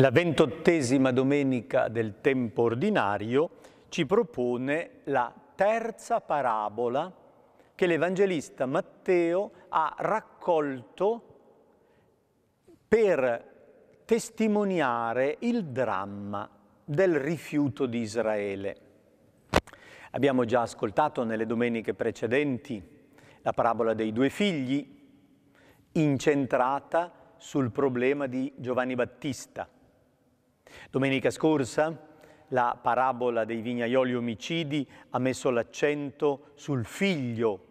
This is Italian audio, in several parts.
La ventottesima domenica del tempo ordinario ci propone la terza parabola che l'Evangelista Matteo ha raccolto per testimoniare il dramma del rifiuto di Israele. Abbiamo già ascoltato nelle domeniche precedenti la parabola dei due figli, incentrata sul problema di Giovanni Battista Domenica scorsa la parabola dei vignaioli omicidi ha messo l'accento sul figlio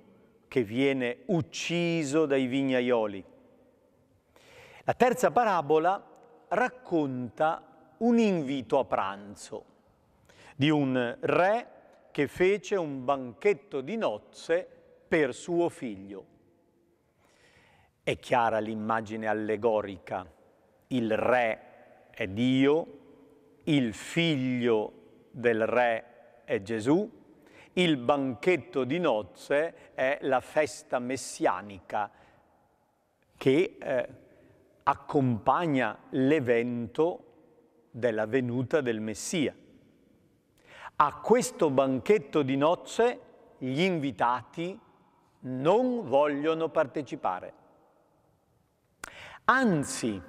che viene ucciso dai vignaioli. La terza parabola racconta un invito a pranzo di un re che fece un banchetto di nozze per suo figlio. È chiara l'immagine allegorica, il re è Dio, il figlio del re è Gesù, il banchetto di nozze è la festa messianica che eh, accompagna l'evento della venuta del Messia. A questo banchetto di nozze gli invitati non vogliono partecipare. Anzi,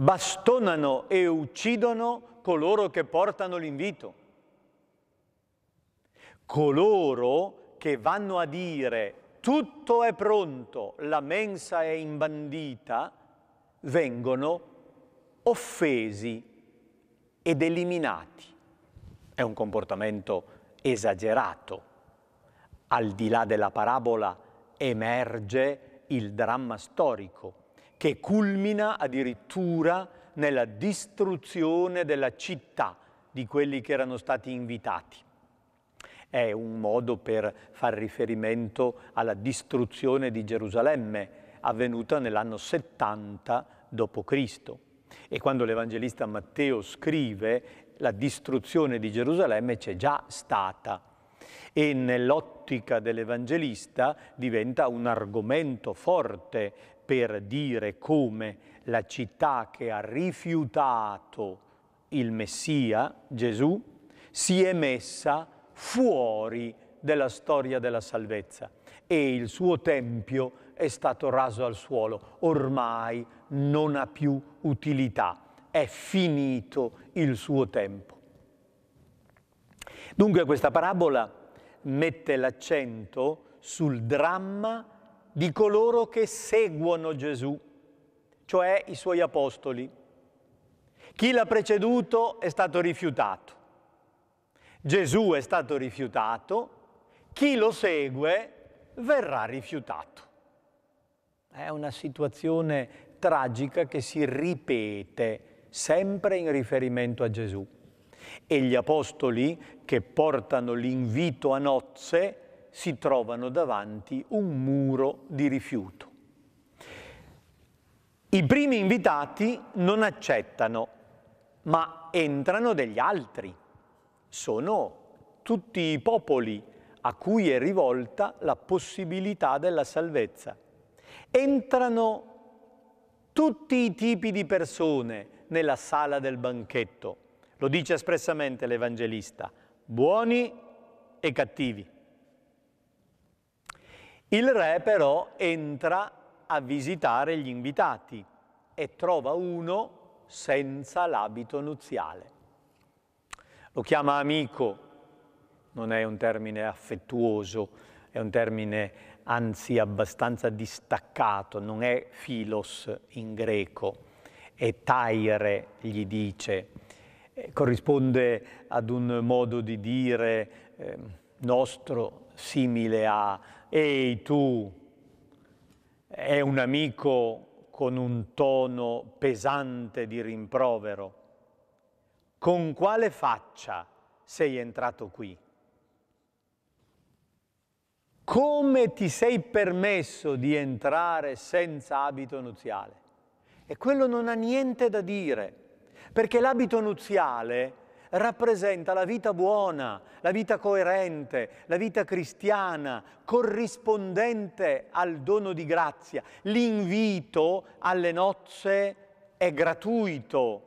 bastonano e uccidono coloro che portano l'invito. Coloro che vanno a dire tutto è pronto, la mensa è imbandita, vengono offesi ed eliminati. È un comportamento esagerato. Al di là della parabola emerge il dramma storico che culmina addirittura nella distruzione della città di quelli che erano stati invitati. È un modo per far riferimento alla distruzione di Gerusalemme avvenuta nell'anno 70 d.C. E quando l'Evangelista Matteo scrive la distruzione di Gerusalemme c'è già stata e nell'ottica dell'Evangelista diventa un argomento forte per dire come la città che ha rifiutato il Messia, Gesù, si è messa fuori della storia della salvezza e il suo tempio è stato raso al suolo, ormai non ha più utilità, è finito il suo tempo. Dunque questa parabola mette l'accento sul dramma di coloro che seguono Gesù, cioè i suoi apostoli. Chi l'ha preceduto è stato rifiutato. Gesù è stato rifiutato, chi lo segue verrà rifiutato. È una situazione tragica che si ripete sempre in riferimento a Gesù. E gli apostoli che portano l'invito a nozze si trovano davanti un muro di rifiuto. I primi invitati non accettano, ma entrano degli altri. Sono tutti i popoli a cui è rivolta la possibilità della salvezza. Entrano tutti i tipi di persone nella sala del banchetto. Lo dice espressamente l'Evangelista, buoni e cattivi. Il re però entra a visitare gli invitati e trova uno senza l'abito nuziale. Lo chiama amico, non è un termine affettuoso, è un termine anzi abbastanza distaccato, non è filos in greco, è taire, gli dice, eh, corrisponde ad un modo di dire eh, nostro simile a Ehi tu, è un amico con un tono pesante di rimprovero. Con quale faccia sei entrato qui? Come ti sei permesso di entrare senza abito nuziale? E quello non ha niente da dire, perché l'abito nuziale rappresenta la vita buona, la vita coerente, la vita cristiana, corrispondente al dono di grazia. L'invito alle nozze è gratuito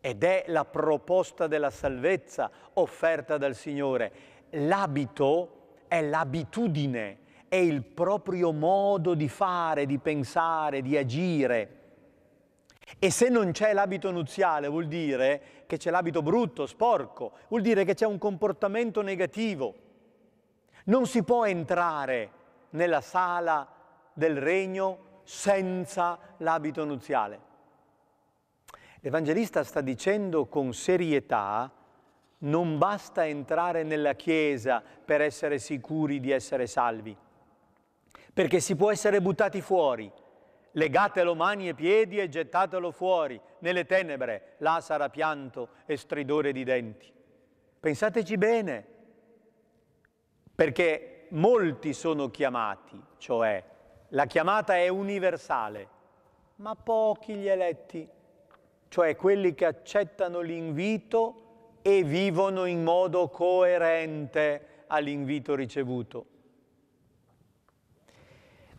ed è la proposta della salvezza offerta dal Signore. L'abito è l'abitudine, è il proprio modo di fare, di pensare, di agire e se non c'è l'abito nuziale vuol dire che c'è l'abito brutto, sporco, vuol dire che c'è un comportamento negativo. Non si può entrare nella sala del regno senza l'abito nuziale. L'Evangelista sta dicendo con serietà non basta entrare nella Chiesa per essere sicuri di essere salvi, perché si può essere buttati fuori Legatelo mani e piedi e gettatelo fuori, nelle tenebre, là sarà pianto e stridore di denti. Pensateci bene, perché molti sono chiamati, cioè la chiamata è universale, ma pochi gli eletti, cioè quelli che accettano l'invito e vivono in modo coerente all'invito ricevuto.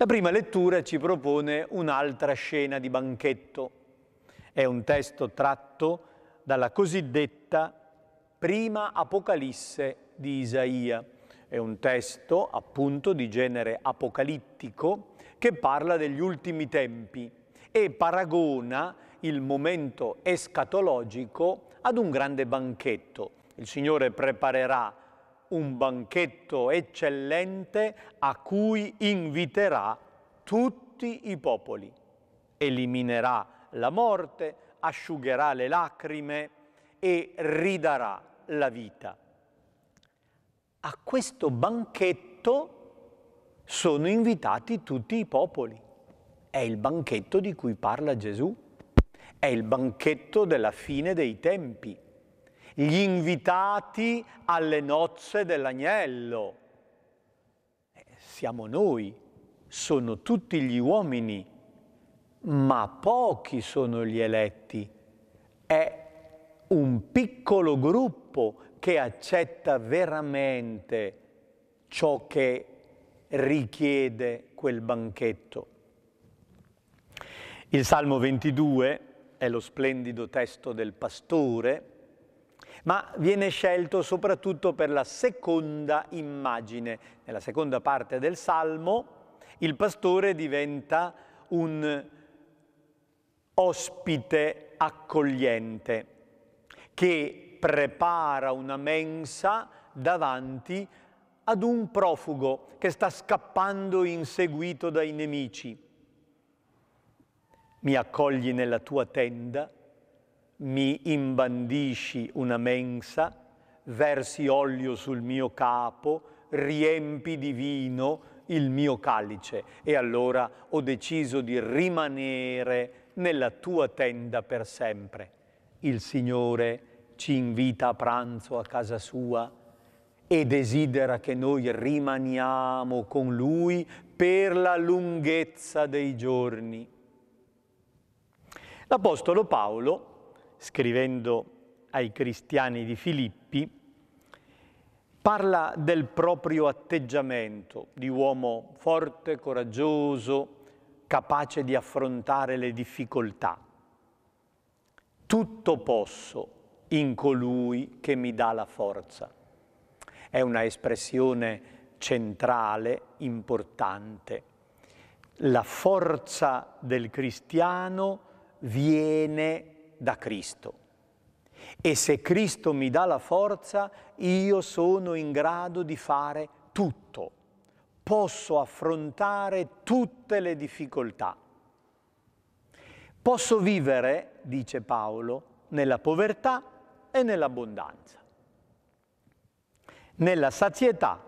La prima lettura ci propone un'altra scena di banchetto. È un testo tratto dalla cosiddetta prima Apocalisse di Isaia. È un testo appunto di genere apocalittico che parla degli ultimi tempi e paragona il momento escatologico ad un grande banchetto. Il Signore preparerà un banchetto eccellente a cui inviterà tutti i popoli. Eliminerà la morte, asciugherà le lacrime e ridarà la vita. A questo banchetto sono invitati tutti i popoli. È il banchetto di cui parla Gesù. È il banchetto della fine dei tempi gli invitati alle nozze dell'agnello. Eh, siamo noi, sono tutti gli uomini, ma pochi sono gli eletti. È un piccolo gruppo che accetta veramente ciò che richiede quel banchetto. Il Salmo 22 è lo splendido testo del pastore ma viene scelto soprattutto per la seconda immagine. Nella seconda parte del Salmo il pastore diventa un ospite accogliente che prepara una mensa davanti ad un profugo che sta scappando inseguito dai nemici. Mi accogli nella tua tenda, mi imbandisci una mensa, versi olio sul mio capo, riempi di vino il mio calice. E allora ho deciso di rimanere nella tua tenda per sempre. Il Signore ci invita a pranzo a casa sua e desidera che noi rimaniamo con Lui per la lunghezza dei giorni. L'Apostolo Paolo scrivendo ai cristiani di Filippi, parla del proprio atteggiamento di uomo forte, coraggioso, capace di affrontare le difficoltà. Tutto posso in colui che mi dà la forza. È una espressione centrale, importante. La forza del cristiano viene da Cristo. E se Cristo mi dà la forza, io sono in grado di fare tutto. Posso affrontare tutte le difficoltà. Posso vivere, dice Paolo, nella povertà e nell'abbondanza, nella sazietà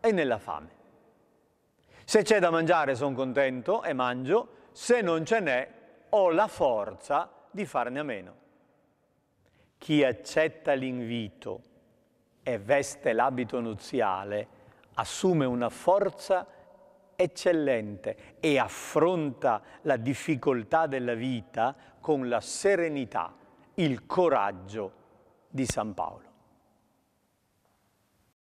e nella fame. Se c'è da mangiare sono contento e mangio, se non ce n'è ho la forza di farne a meno. Chi accetta l'invito e veste l'abito nuziale assume una forza eccellente e affronta la difficoltà della vita con la serenità, il coraggio di San Paolo.